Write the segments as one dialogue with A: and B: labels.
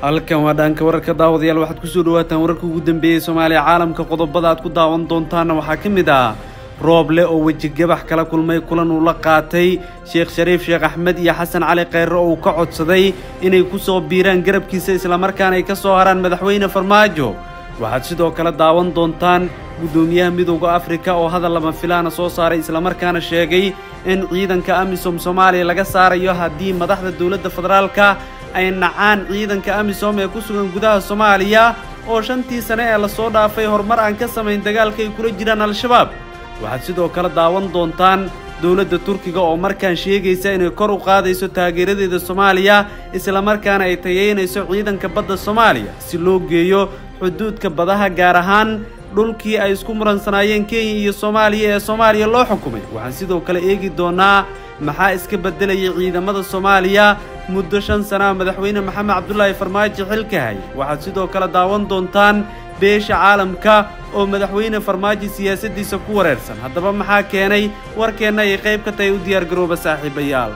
A: halkan waa dhaanka wararka daawadayaal waxaad kusoo dhawaataan wararka ugu dambeeyey soomaaliya caalamka qodobada aad ku daawan doontaanna waxaa ka mid ah roob leh oo wejigabax kala kulmay kulan uu la qaatay sheekh shariif sheekh axmed iyo xasan cali kheyre oo uu ka codsaday inay ku soo biiraan garabkiisa islamarkaana ay ka soo haraan madaxweyne farmaajo waxaad sidoo kale daawan doontaan guddoomiyaha midowda afrika oo hadal lama filaana soo saaray islamarkaana sheegay in ciidanka amisom soomaaliya laga saarayo haddii madaxda dowladda federaalka ay nacaan ciidanka amisom ee ku sugan gudaha soomaaliya oo shantii sane ee lasoo dhaafay horumar aan ka samayn dagaalka ay kula jiraan al-shabaab waxaad sidoo kale daawan doontaan dowladda turkiga oo markaan sheegaysa inay kor u qaadayso taageeradeeda soomaaliya islamarkaana ay tayaynayso ciidanka badda soomaaliya si loo geeyo xuduudka badaha gaar ahaan dhulkii ay isku muransanaayeen kenya iyo soomaaliya ee soomaaliya loo xukumay waxaan sidoo kale eegi doonaa maxaa iska beddelaya ciidamada soomaaliya muddo shan sana ah madaxweyne maxamed cabdulaahi farmaajo xilka hay waxaad sidoo kale daawan doontaan beesha caalamka oo madaxweyne farmaajo siyaasaddiisa ku wareersan haddaba maxaa keenay warkeenna ay qayb ka tahay u diyaargarooba saaxiibayaal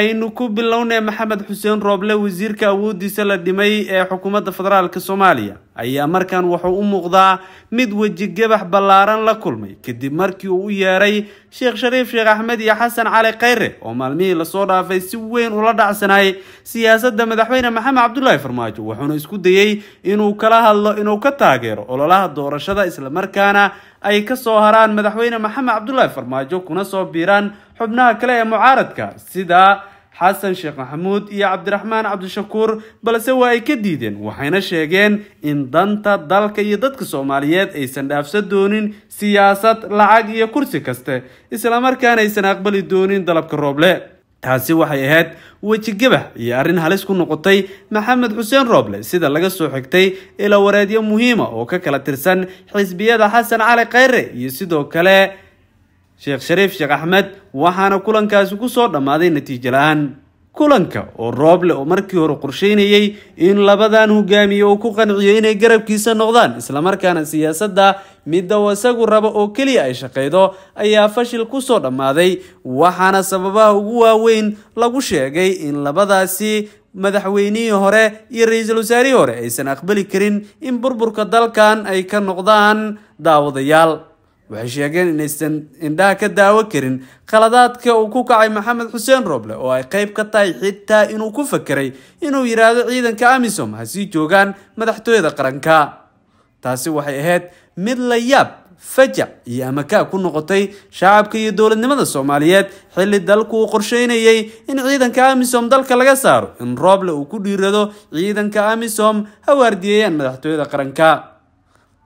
A: aynu ku bilownay maxamed xuseen rooble wasiirka awooddiisa la dhimay ee xukuumadda federaalka soomaaliya ayaa markan wuxuu u muuqdaa mid weji gabax ballaaran la kulmay kadib markii uu u yeeray sheekh shariif sheekh axmed iyo xasan cali khayre oo maalmihii lasoo dhaafay si weyn ula dhacsanaay siyaasadda madaxweyne maxamed cabdulaahi farmaajo wuxuuna isku dayey inuu kala hadlo inuu ka taageero ololaha doorashada islamarkaana ay ka soo haraan madaxweyne maxamed cabdulaahi farmaajo kuna soo biiraan xubnaha kale ee mucaaradka sida xasan sheekh maxamuud iyo cabdiraxmaan cabdishakuur balse waa ay ka diideen waxayna sheegeen in danta dalka iyo dadka soomaaliyeed aysan dhaafsan doonin siyaasad lacag iyo kursi kaste islamarkaana aysan aqbali doonin dalabka rooble taasi waxay ahayd wejigabax iyo arrin halis ku noqotay maxamed xuseen rooble sida laga soo xigtay ila wareedyo muhiima oo ka kala tirsan xisbiyada xasan cali khayre iyo sidoo kale sheekh shariif sheekh axmed waxaana kulankaasi ku soo dhammaaday natiijo la-aan kulanka oo rooble oo markii hore qorsheynayey in labadan hogaamiye uu ku qanciyo inay garabkiisa noqdaan islamarkaana siyaasadda midda wasagu rabo oo keliya ay shaqaydo ayaa fashil kusoo dhammaaday waxaana sababaha ugu waaweyn lagu sheegay in labadaasi madaxweynihii hore iyo ra-iisul wasaarihii hore aysan aqbali karin in burburka dalkan ay ka noqdaan daawadayaal waxay sheegeen inaysan indhaha ka daawo karin khaladaadka uu ku kacay maxamed xuseen roble oo ay qayb ka tahay xitaa inuu ku fakeray inuu yidhaahdo ciidanka amisom ha sii joogaan madaxtooyada qaranka taasi waxay ahayd mid la yaab fajac iyo amakaa ku noqotay shacabka iyo dowladnimada soomaaliyeed xilli dalku uu qorsheynayey in ciidanka amisom dalka laga saaro in rooble uu ku dhiirado ciidanka amisom ha waardiyeeyaan madaxtooyada qaranka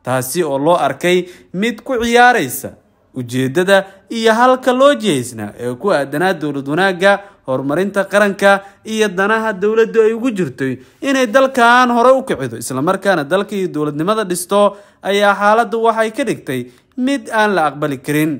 A: taasi oo loo arkay mid ku ciyaaraysa ujeeddada iyo halka loo jeesnaa ee ku aadanaa dowlad wanaagga horumarinta qaranka iyo danaha dowladdu ay ugu jirtay inay dalkan hore u kicido islamarkaana dalka iyo dowladnimada dhisto ayaa xaaladda waxay ka dhigtay mid aan la aqbali karin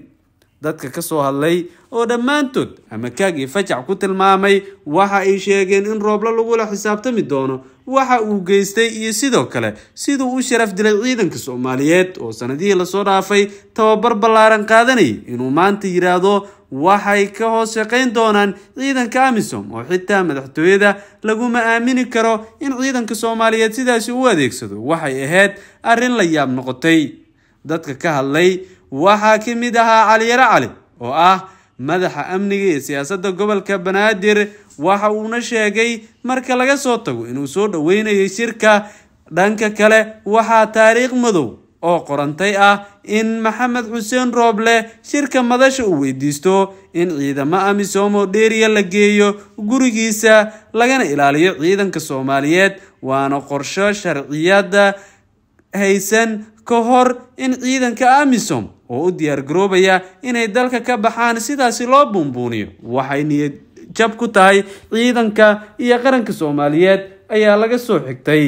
A: dadka ka soo hadlay oo dhammaantood hamakaag iyo fajac ku tilmaamay waxa ay sheegeen in rooblo lagula xisaabtami doono waxa uu geystay iyo sidoo kale siduu u sharaf dilay ciidanka soomaaliyeed oo sanadihii lasoo dhaafay tababar ballaaran qaadanayay inuu maanta yidhaahdo waxay ka hoos shaqayn doonaan ciidanka amisom oo xitaa madaxtooyada laguma aamini karo in ciidanka soomaaliyeed sidaasi u adeegsado waxay ahayd arrin la yaab noqotay dadka ka hadlay waxaa ka mid ahaa caliyaro cali oo ah madaxa amniga ee siyaasadda gobolka banaadir waxa uuna sheegay marka laga soo tago inuu soo dhoweynayay shirka dhanka kale waxaa taariikh madow oo qorantay ah in maxamed xuseen rooble shirka madasha uu weydiisto in ciidamo amisomo dheeriya la geeyo gurigiisa lagana ilaaliyo ciidanka soomaaliyeed waana qorsho sharciyada haysan ka hor in ciidanka amisom oo u diyaar garoobaya inay dalka ka baxaan sidaasi loo buunbuuniyo waxay niyad jab ku tahay ciidanka iyo qaranka soomaaliyeed ayaa laga soo xigtay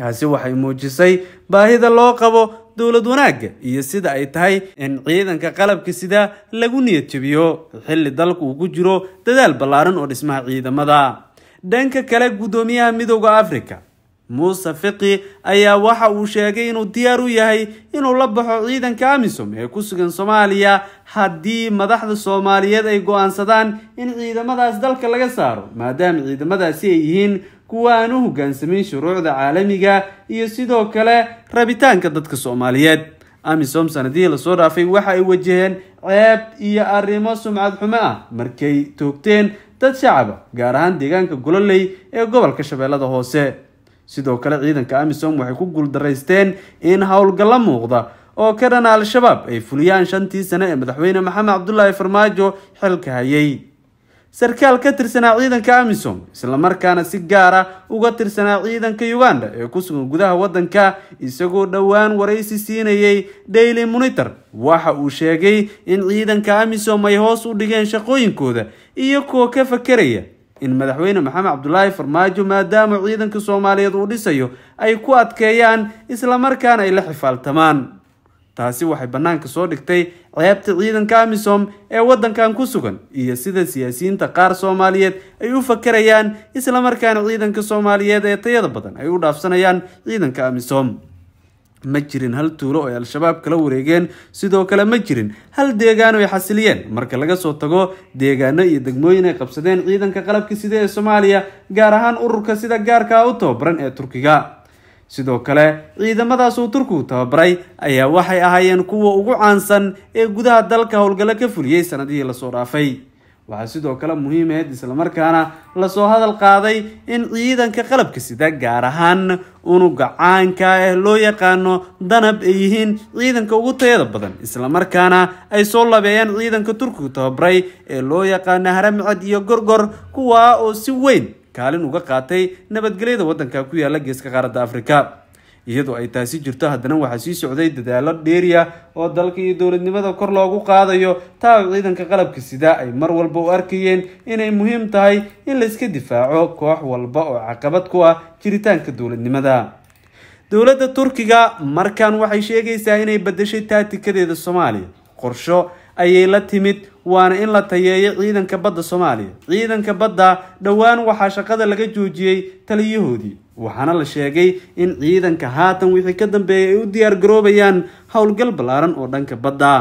A: taasi waxay muujisay baahida loo qabo dowlad wanaagga iyo sida ay tahay in ciidanka qalabka sida lagu niyad jabiyo xilli dalku uu ku jiro dadaal ballaaran oo dhismaha ciidamada dhanka kale guddoomiyaha midooda afrika muuse fiqi ayaa waxa uu sheegay inuu diyaar u yahay inuu la baxo ciidanka amisom ee ku sugan soomaaliya haddii madaxda soomaaliyeed ay go-aansadaan in ciidamadaas dalka laga saaro maadaama ciidamadaasi ay yihiin kuwa aan u hogaansamin shuruucda caalamiga iyo sidoo kale rabitaanka dadka soomaaliyeed amisom sanadihii lasoo dhaafay waxa ay wajaheen ceeb iyo arrimo sumcad xumo ah markay toogteen dad shacaba gaar ahaan deegaanka gololey ee gobolka shabeellada hoose sidoo kale ciidanka amisom waxay ku guuldaraysteen in howlgallo muuqda oo ka dhan al-shabaab ay fuliyaan shantii sane ee madaxweyne maxamed cabdulaahi farmaajo xilka hayay sarkaal ka tirsanaa ciidanka amisom islamarkaana si gaara uga tirsanaa ciidanka uganda ee ku sugan gudaha waddanka isagoo dhowaan waraysi siinayay daily monitor waxa uu sheegay in ciidanka amisom ay hoos u dhigeen shaqooyinkooda iyo kuwa ka fakeraya in madaxweyne maxamed cabdulaahi farmaajo maadaama ciidanka soomaaliyeed uu dhisayo ay ku adkeeyaan islamarkaana ay la xifaaltamaan taasi waxay bannaanka soo dhigtay ceebta ciidanka amisom ee waddankan ku sugan iyo sida siyaasiyiinta qaar soomaaliyeed ay u fakerayaan islamarkaana ciidanka soomaaliyeed ee tayada badan ay u dhaafsanayaan ciidanka amisom ma jirin hal tuulo oo ay al-shabaab kala wareegeen sidoo kale ma jirin hal deegaan oo ay xasiliyeen marka laga soo tago deegaano iyo degmooyin ay qabsadeen ciidanka qalabka sida ee soomaaliya gaar ahaan ururka sida gaarkaa u tababaran ee turkiga sidoo kale ciidamadaas uu turkigu tababaray ayaa waxay ahaayeen kuwa ugu caansan ee gudaha dalka howlgallo ka fuliyey sanadihii lasoo dhaafay waxaa sidoo kale muhiimaheyd islamarkaana lasoo hadal qaaday in ciidanka qalabka sida gaar ahaan unuga caanka ah loo yaqaano danab ay yihiin ciidanka ugu tayada badan islamarkaana ay soo labeeyaan ciidanka turkiga tababray ee loo yaqaano haramcad iyo gorgor kuwaa oo si weyn kaalin uga qaatay nabadgelyada waddanka ku yaala geeska qaaradda afrika iyadoo ay taasi jirto haddana waxaa sii socday dadaalo dheeriya oo dalka iyo dowladnimada kor loogu qaadayo taac ciidanka qalabka sida ay mar walba u arkayeen inay muhiim tahay in layska difaaco koox walba oo caqabad ku ah jiritaanka dowladnimada dowladda turkiga markan waxay sheegaysaa inay badashay taatikadeeda soomaaliya qorsho ayay la timid waana in la tayeeyo ciidanka badda soomaaliya ciidanka badda dhowaan waxaa shaqada laga joojiyey taliyahoodii waxaana la sheegay in ciidanka haatan wixii ka dambeeyay ay u diyaar garoobayaan howlgal ballaaran oo dhanka badda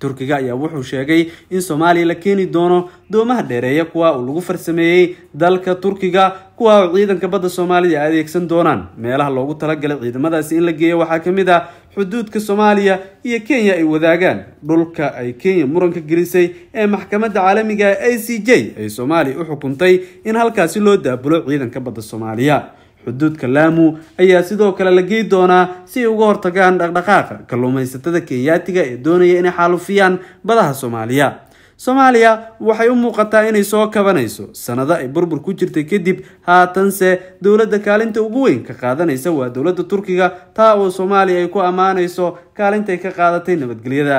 A: turkiga ayaa wuxuu sheegay in soomaaliya la keeni doono doomaha dheereeya kuwa uu lagu farsameeyey dalka turkiga kuwa oo ciidanka badda soomaaliya adeegsan doonaan meelaha loogu talagalay ciidamadaasi in la geeyo waxaa ka mid ah xuduudka soomaaliya iyo kenya ay wadaagaan dhulka ay kenya muranka gelisay ee maxkamadda caalamiga a c j ay soomaaliya u xukuntay in halkaasi loo daabulo ciidanka badda soomaaliya xuduudka laamu ayaa sidoo kale la gey doonaa si ay uga hortagaan dhaqdhaqaaqa kalluumaysatada kenyaatiga ee doonaya inay xaalufiyaan badaha soomaaliya soomaaliya waxay u muuqataa inay soo kabanayso sanado ay burbur ku jirtay kadib haatanse dowladda kaalinta ugu weyn ka qaadanaysa waa dowladda turkiga taa oo soomaaliya ay ku ammaanayso kaalintay ka qaadatay nabadgelyada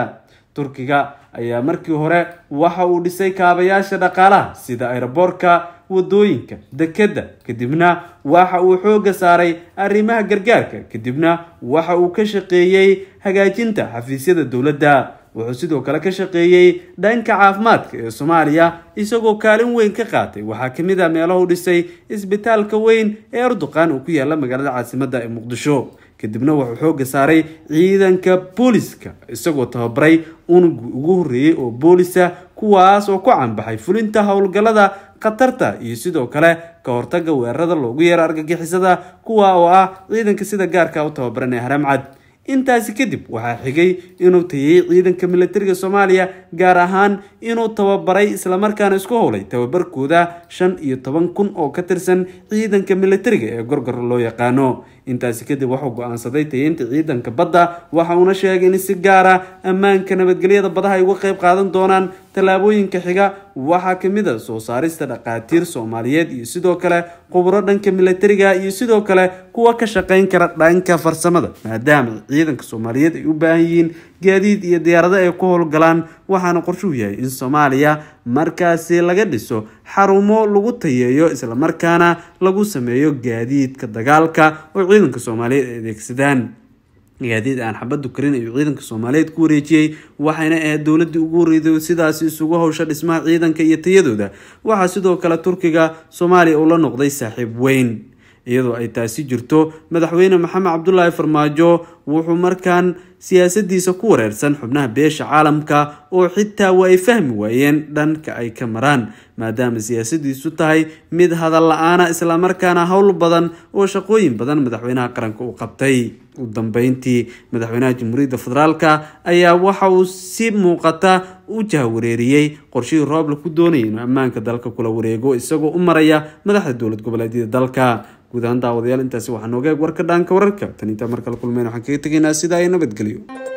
A: turkiga ayaa markii hore waxa uu dhisay kaabayaasha dhaqaalaha sida aeroboorka wadooyinka dekedda kadibna waxa uu xoogga saaray arrimaha gargaarka kadibna waxa uu ka shaqeeyey hagaajinta xafiisyada dowladda wuxuu sidoo kale ka shaqeeyey dhanka caafimaadka ee soomaaliya isagoo kaalin weyn ka qaatay waxaa ka mid a ah meelahu dhisay isbitaalka weyn ee erdoqan uu ku yaalla magaalada caasimadda ee muqdisho kadibna wuxuu xoogga saaray ciidanka booliska isagoo tababaray unuga ugu horreeyey oo boolisa kuwaas oo ku canbaxay fulinta howlgallada khatarta iyo sidoo kale ka hortagga weerarada loogu yeero argagixisada kuwa oo ah ciidanka sida gaarka u tababaran ee haramcad intaasi kadib waxaa xigay inuu tayay ciidanka milatariga soomaaliya gaar ahaan inuu tababaray islamarkaana isku howlay tababarkooda shan iyo toban kun oo ka tirsan ciidanka milatariga ee gorgor loo yaqaano intaasi kadib waxuu go-aansaday tayeynta ciidanka badda waxa uuna sheegay in si gaara ah ammaanka nabadgelyada badaha ay uga qayb qaadan doonaan tallaabooyinka xiga waxaa kamid a ah soo saarista dhaqaatiir soomaaliyeed iyo sidoo kale khuburo dhanka milatariga ah iyo sidoo kale kuwa ka shaqayn kara dhanka farsamada maadaama ciidanka soomaaliyeed ay u baahan yihiin gaadiid iyo diyaarado ay ku howlgalaan waxaana qorshuhu yahay in soomaaliya markaasi laga dhiso xarumo lagu tayeeyo islamarkaana lagu sameeyo gaadiidka dagaalka oo ciidanka soomaaliyeed ay adeegsadaan gaadiid aan xabaddu karin ayuu ciidanka soomaaliyeed ku wareejiyey waxayna ahayd dowladii ugu horeeday sidaasi isugu hawsha dhismaha ciidanka iyo tayadooda waxaa sidoo kale turkiga soomaaliya uu la noqday saaxiib weyn iyadoo ay taasi jirto madaxweyne maxamed cabdulaahi farmaajo wuxuu markaan siyaasadiisa ku wareersan xubnaha beesha caalamka oo xitaa waa ay fahmi waayeen dhanka ay ka maraan maadaama siyaasadiisu tahay mid hadal la-aana islamarkaana howl badan oo shaqooyin badan madaxweynaha qaranka u qabtay u dambeyntii madaxweynaha jamhuuriyadda federaalk ayaa waxa uu si muuqata u jahwareeriyey qorshihii roob ku doonaya inuu ammaanka dalka kula wareego isagoo u maraya madaxda dowlad goboleedyada dalka guud ahaan daawadayaal intaasi waxaa noogeeg warka dhaanka wararka tan intaa markala kulmeen waxaan kaga tegaynaa sidaa iyo nabadgelyo